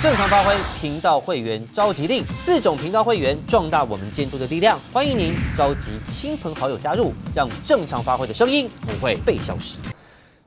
正常发挥，频道会员召集令，四种频道会员壮大我们监督的力量。欢迎您召集亲朋好友加入，让正常发挥的声音不会被消失。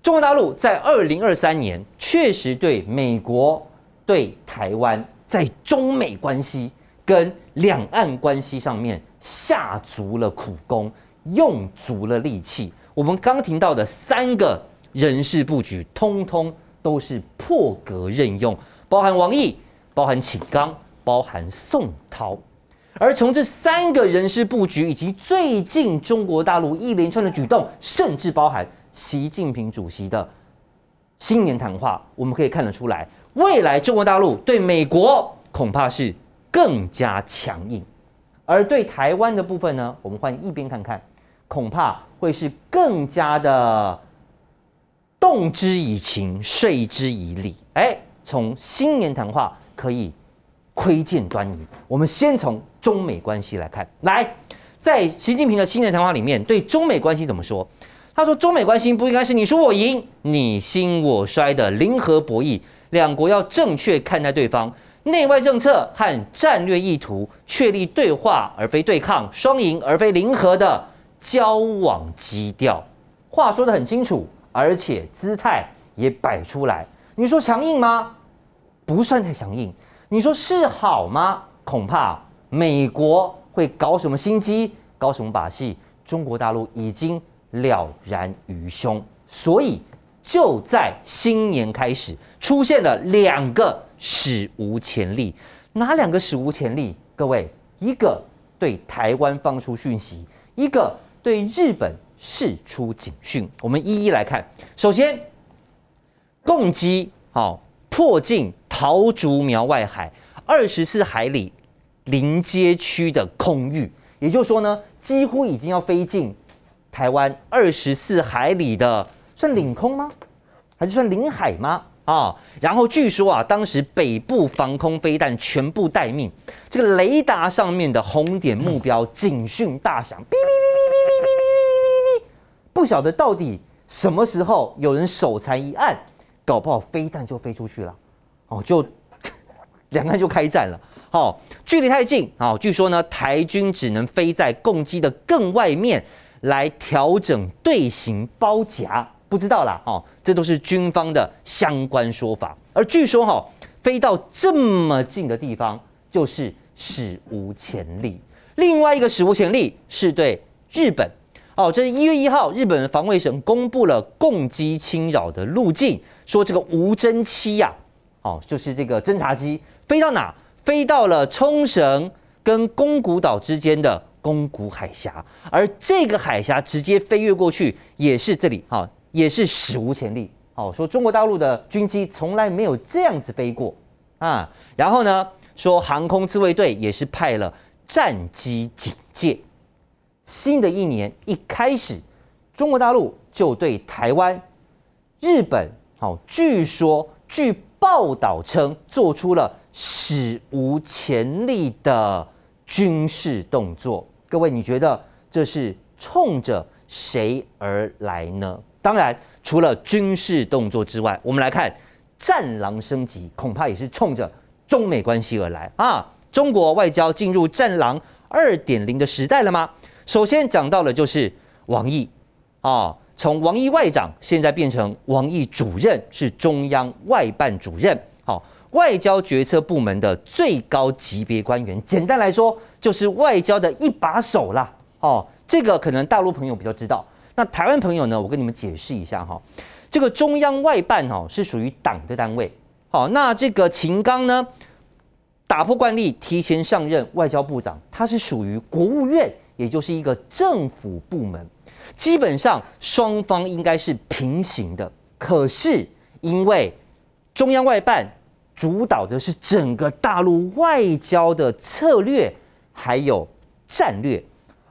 中国大陆在二零二三年确实对美国、对台湾，在中美关系跟两岸关系上面下足了苦功，用足了力气。我们刚听到的三个人事布局，通通都是破格任用。包含王毅，包含秦刚，包含宋涛，而从这三个人事布局，以及最近中国大陆一连串的举动，甚至包含习近平主席的新年谈话，我们可以看得出来，未来中国大陆对美国恐怕是更加强硬，而对台湾的部分呢，我们换一边看看，恐怕会是更加的动之以情，睡之以理，哎。从新年谈话可以窥见端倪。我们先从中美关系来看，来，在习近平的新年谈话里面，对中美关系怎么说？他说，中美关系不应该是你输我赢、你兴我衰的零和博弈，两国要正确看待对方内外政策和战略意图，确立对话而非对抗、双赢而非零和的交往基调。话说得很清楚，而且姿态也摆出来。你说强硬吗？不算太强硬，你说是好吗？恐怕美国会搞什么心机，搞什么把戏，中国大陆已经了然于胸。所以就在新年开始，出现了两个史无前例。哪两个史无前例？各位，一个对台湾放出讯息，一个对日本释出警讯。我们一一来看。首先，攻击好破镜。豪竹苗外海二十四海里临街区的空域，也就是说呢，几乎已经要飞进台湾二十四海里的，算领空吗？还是算领海吗？啊！然后据说啊，当时北部防空飞弹全部待命，这个雷达上面的红点目标警讯大响，哔哔哔哔哔哔哔哔哔哔哔，不晓得到底什么时候有人手残一按，搞不好飞弹就飞出去了。哦，就 两岸就开战了。好，距离太近啊！据说呢，台军只能飞在攻击的更外面来调整队形包夹，不知道啦。哦，这都是军方的相关说法。而据说哈，飞到这么近的地方就是史无前例。另外一个史无前例是对日本哦，这是一月一号，日本防卫省公布了共机侵扰的路径，说这个无侦七呀。哦，就是这个侦察机飞到哪？飞到了冲绳跟宫古岛之间的宫古海峡，而这个海峡直接飞跃过去，也是这里哈，也是史无前例。哦，说中国大陆的军机从来没有这样子飞过啊。然后呢，说航空自卫队也是派了战机警戒。新的一年一开始，中国大陆就对台湾、日本，好，据说据。报道称，做出了史无前例的军事动作。各位，你觉得这是冲着谁而来呢？当然，除了军事动作之外，我们来看“战狼”升级，恐怕也是冲着中美关系而来啊！中国外交进入“战狼”二点零的时代了吗？首先讲到了就是王毅啊。从王毅外长现在变成王毅主任，是中央外办主任，好，外交决策部门的最高级别官员。简单来说，就是外交的一把手啦。哦，这个可能大陆朋友比较知道。那台湾朋友呢？我跟你们解释一下哈，这个中央外办哈是属于党的单位。好，那这个秦刚呢，打破惯例，提前上任外交部长，他是属于国务院。也就是一个政府部门，基本上双方应该是平行的。可是因为中央外办主导的是整个大陆外交的策略还有战略，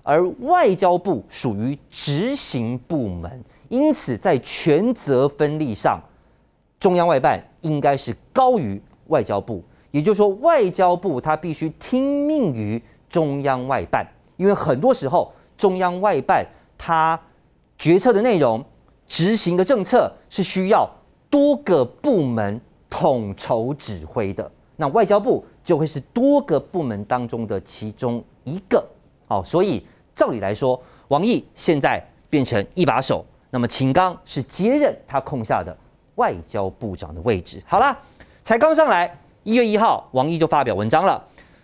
而外交部属于执行部门，因此在权责分立上，中央外办应该是高于外交部。也就是说，外交部它必须听命于中央外办。因为很多时候，中央外办它决策的内容、执行的政策是需要多个部门统筹指挥的，那外交部就会是多个部门当中的其中一个。好，所以照理来说，王毅现在变成一把手，那么秦刚是接任他控下的外交部长的位置。好了，才刚上来一月一号，王毅就发表文章了。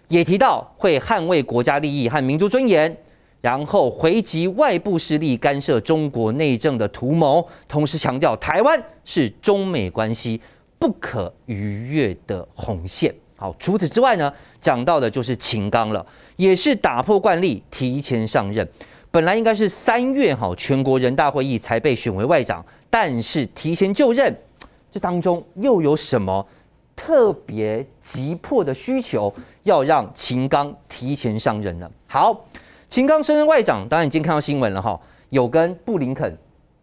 也提到会捍卫国家利益和民族尊严，然后回击外部势力干涉中国内政的图谋，同时强调台湾是中美关系不可逾越的红线。好，除此之外呢，讲到的就是秦刚了，也是打破惯例提前上任，本来应该是三月哈全国人大会议才被选为外长，但是提前就任，这当中又有什么？特别急迫的需求，要让秦刚提前上任了。好，秦刚升任外长，当然已经看到新闻了哈，有跟布林肯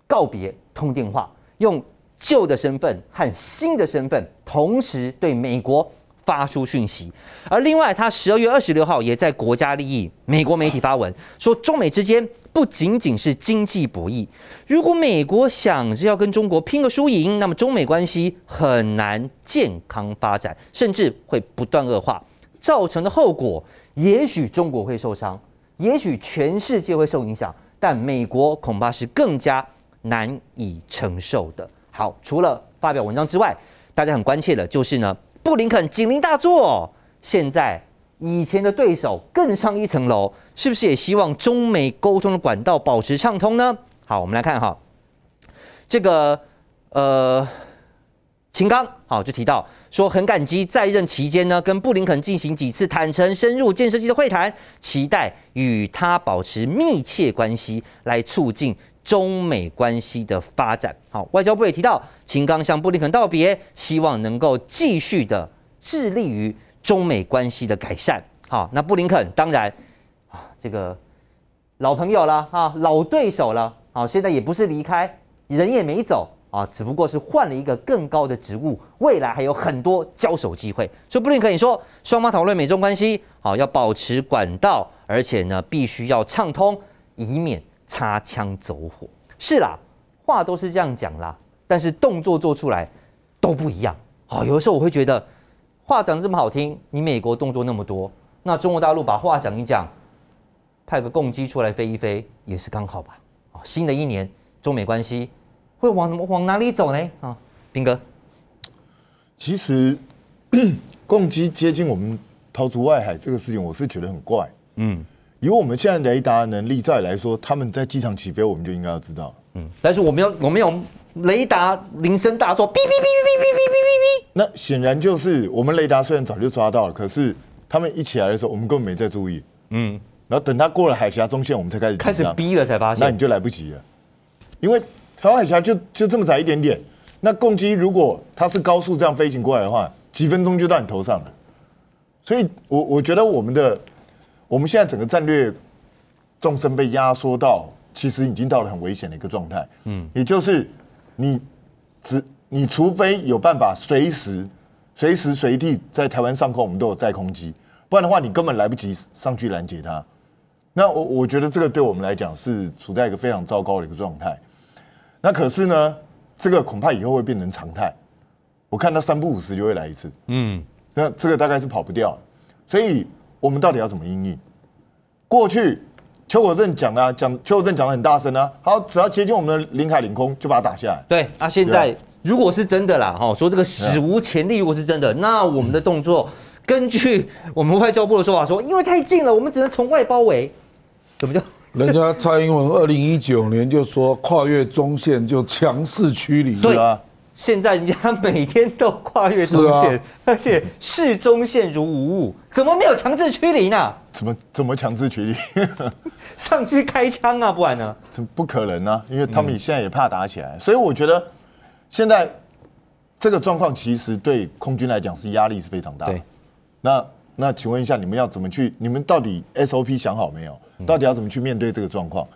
告别通电话，用旧的身份和新的身份同时对美国。发出讯息，而另外，他十二月二十六号也在国家利益美国媒体发文说，中美之间不仅仅是经济博弈。如果美国想着要跟中国拼个输赢，那么中美关系很难健康发展，甚至会不断恶化，造成的后果，也许中国会受伤，也许全世界会受影响，但美国恐怕是更加难以承受的。好，除了发表文章之外，大家很关切的就是呢。布林肯警铃大作，现在以前的对手更上一层楼，是不是也希望中美沟通的管道保持畅通呢？好，我们来看哈，这个呃，秦刚好就提到说，很感激在任期间呢，跟布林肯进行几次坦诚、深入、建设性的会谈，期待与他保持密切关系，来促进。中美关系的发展，好，外交部也提到，秦刚向布林肯道别，希望能够继续的致力于中美关系的改善。好，那布林肯当然啊，这个老朋友了哈，老对手了。好，现在也不是离开，人也没走啊，只不过是换了一个更高的职务，未来还有很多交手机会。说布林肯，也说双方讨论美中关系，好，要保持管道，而且呢，必须要畅通，以免。擦枪走火是啦，话都是这样讲啦，但是动作做出来都不一样哦。有的时候我会觉得，话讲这么好听，你美国动作那么多，那中国大陆把话讲一讲，派个共机出来飞一飞，也是刚好吧？啊，新的一年中美关系会往往哪里走呢？啊，兵哥，其实 共机接近我们逃出外海这个事情，我是觉得很怪，嗯。以我们现在雷达能力再来说，他们在机场起飞，我们就应该要知道。嗯，但是我们有，我们有雷达铃声大作，哔哔哔哔哔哔哔哔哔。那显然就是我们雷达虽然早就抓到了，可是他们一起来的时候，我们根本没在注意。嗯，然后等他过了海峡中线，我们才开始开始逼了，才发现那你就来不及了。因为台湾海峡就就这么窄一点点，那共机如果它是高速这样飞行过来的话，几分钟就到你头上了。所以，我我觉得我们的。我们现在整个战略纵深被压缩到，其实已经到了很危险的一个状态。嗯，也就是你只你除非有办法随时随时随地在台湾上空，我们都有在空机，不然的话你根本来不及上去拦截它。那我我觉得这个对我们来讲是处在一个非常糟糕的一个状态。那可是呢，这个恐怕以后会变成常态。我看他三不五时就会来一次。嗯，那这个大概是跑不掉，所以我们到底要怎么应对？过去邱国正讲的，讲邱国正讲的很大声啊，好，只要接近我们的领海领空，就把它打下来。对，那现在如果是真的啦，哈，说这个史无前例，如果是真的，那我们的动作，根据我们外交部的说法，说因为太近了，我们只能从外包围，怎么就人家蔡英文二零一九年就说跨越中线就强势驱离，对啊。现在人家每天都跨越中线，而且视中线如无物，怎么没有强制驱离呢？怎么怎么强制驱离？上去开枪啊，不然呢？这不可能呢，因为他们现在也怕打起来，所以我觉得现在这个状况其实对空军来讲是压力是非常大。的。那那请问一下，你们要怎么去？你们到底 SOP 想好没有？到底要怎么去面对这个状况？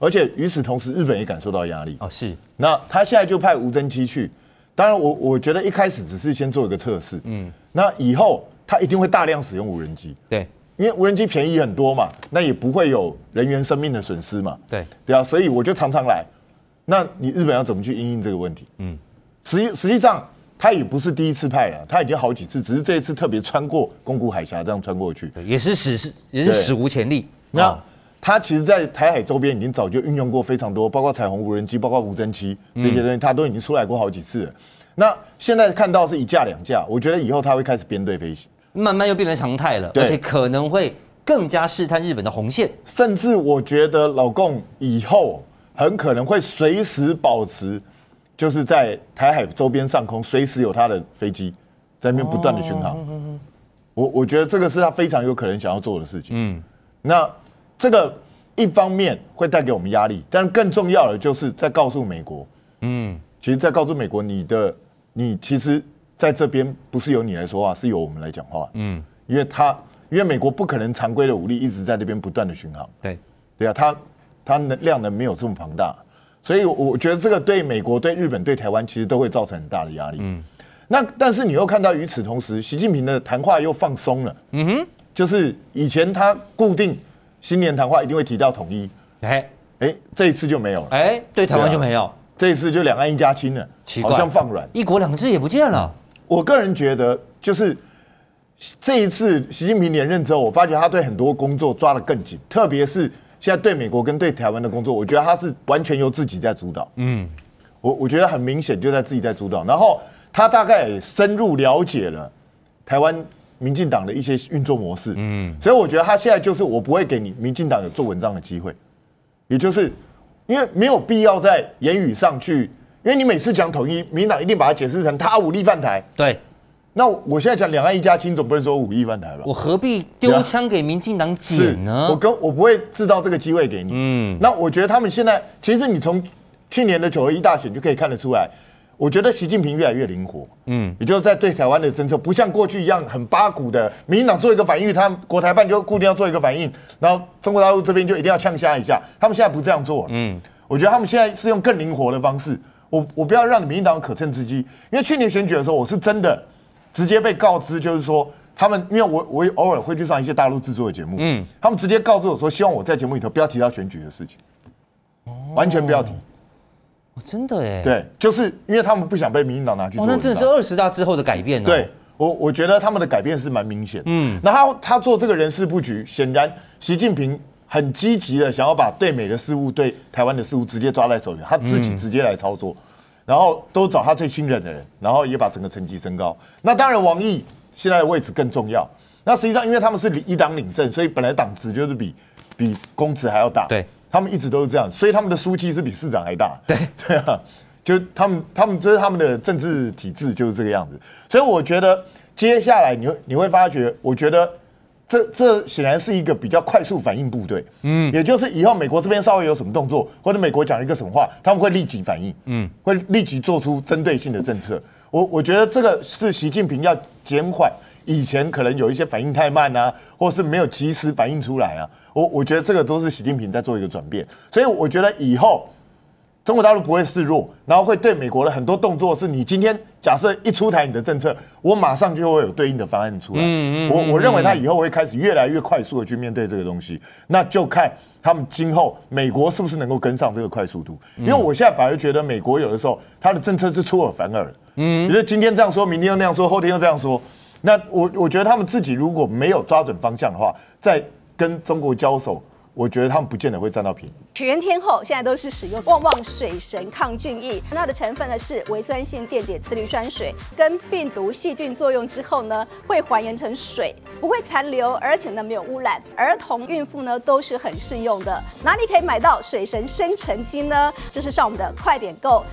而且与此同时，日本也感受到压力。哦，是。那他现在就派无人机去，当然我我觉得一开始只是先做一个测试。嗯。那以后他一定会大量使用无人机。对。因为无人机便宜很多嘛，那也不会有人员生命的损失嘛。对。对啊，所以我就常常来。那你日本要怎么去应应这个问题？嗯。实实际上，他也不是第一次派了，他已经好几次，只是这一次特别穿过宫古海峡这样穿过去。也是史是也是史无前例。那。他其实，在台海周边已经早就运用过非常多，包括彩虹无人机，包括无侦机这些东西，他都已经出来过好几次。了。那现在看到是一架两架，我觉得以后他会开始编队飞行，慢慢又变成常态了，而且可能会更加试探日本的红线。甚至我觉得老共以后很可能会随时保持，就是在台海周边上空随时有他的飞机在那边不断的巡航。我我觉得这个是他非常有可能想要做的事情。嗯，那。这个一方面会带给我们压力，但更重要的就是在告诉美国，嗯，其实，在告诉美国，你的，你其实在这边不是由你来说话，是由我们来讲话，嗯，因为他，因为美国不可能常规的武力一直在那边不断的巡航，对，对啊，他，他能量能没有这么庞大，所以我觉得这个对美国、对日本、对台湾其实都会造成很大的压力，嗯，那但是你又看到与此同时，习近平的谈话又放松了，嗯哼，就是以前他固定。新年谈话一定会提到统一，哎哎，这一次就没有了，哎，对台湾就没有，这一次就两岸一家亲了，好像放软，一国两制也不见了。我个人觉得，就是这一次习近平连任之后，我发觉他对很多工作抓得更紧，特别是现在对美国跟对台湾的工作，我觉得他是完全由自己在主导。嗯，我我觉得很明显就在自己在主导，然后他大概深入了解了台湾。民进党的一些运作模式，嗯，所以我觉得他现在就是我不会给你民进党有做文章的机会，也就是因为没有必要在言语上去，因为你每次讲统一，民党一定把它解释成他武力犯台，对，那我现在讲两岸一家亲，总不能说武力犯台吧？我何必丢枪给民进党捡呢？我跟我不会制造这个机会给你，嗯，那我觉得他们现在其实你从去年的九二一大选就可以看得出来。我觉得习近平越来越灵活，嗯，也就是在对台湾的政策不像过去一样很八股的，民进党做一个反应，他国台办就固定要做一个反应，然后中国大陆这边就一定要呛虾一下，他们现在不这样做嗯，我觉得他们现在是用更灵活的方式，我我不要让民进党可趁之机，因为去年选举的时候，我是真的直接被告知，就是说他们，因为我我偶尔会去上一些大陆制作的节目，嗯，他们直接告诉我说，希望我在节目里头不要提到选举的事情，完全不要提。哦，真的哎，对，就是因为他们不想被民进党拿去。哦，那的是二十大之后的改变。对，我我觉得他们的改变是蛮明显。嗯，然后他做这个人事布局，显然习近平很积极的想要把对美的事物、对台湾的事物直接抓在手里，他自己直接来操作，然后都找他最信任的人，然后也把整个层级升高。那当然，王毅现在的位置更重要。那实际上，因为他们是一党领政，所以本来党职就是比比公职还要大。对。他们一直都是这样，所以他们的书记是比市长还大。对 对啊，就他们，他们这是他们的政治体制就是这个样子。所以我觉得接下来你你会发觉，我觉得这这显然是一个比较快速反应部队。嗯，也就是以后美国这边稍微有什么动作，或者美国讲一个什么话，他们会立即反应。嗯，会立即做出针对性的政策。我我觉得这个是习近平要减缓以前可能有一些反应太慢啊，或是没有及时反应出来啊。我我觉得这个都是习近平在做一个转变，所以我觉得以后。中国大陆不会示弱，然后会对美国的很多动作是，你今天假设一出台你的政策，我马上就会有对应的方案出来。嗯嗯，我我认为他以后会开始越来越快速的去面对这个东西，那就看他们今后美国是不是能够跟上这个快速度。因为我现在反而觉得美国有的时候他的政策是出尔反尔。嗯，觉得今天这样说，明天又那样说，后天又这样说。那我我觉得他们自己如果没有抓准方向的话，在跟中国交手。我觉得他们不见得会占到便宜。全天候现在都是使用旺旺水神抗菌液，它的成分呢是微酸性电解次氯酸水，跟病毒细菌作用之后呢会还原成水，不会残留，而且呢没有污染，儿童、孕妇呢都是很适用的。哪里可以买到水神生成机呢？就是上我们的快点购。